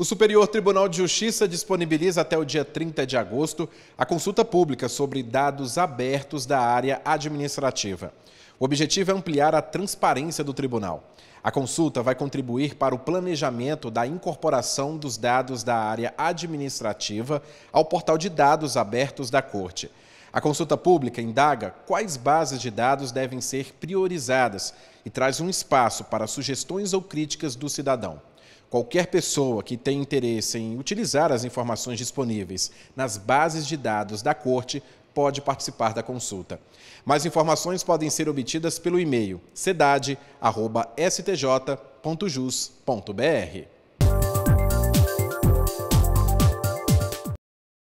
O Superior Tribunal de Justiça disponibiliza até o dia 30 de agosto a consulta pública sobre dados abertos da área administrativa. O objetivo é ampliar a transparência do tribunal. A consulta vai contribuir para o planejamento da incorporação dos dados da área administrativa ao portal de dados abertos da Corte. A consulta pública indaga quais bases de dados devem ser priorizadas e traz um espaço para sugestões ou críticas do cidadão. Qualquer pessoa que tenha interesse em utilizar as informações disponíveis nas bases de dados da Corte pode participar da consulta. Mais informações podem ser obtidas pelo e-mail sedade.stj.jus.br.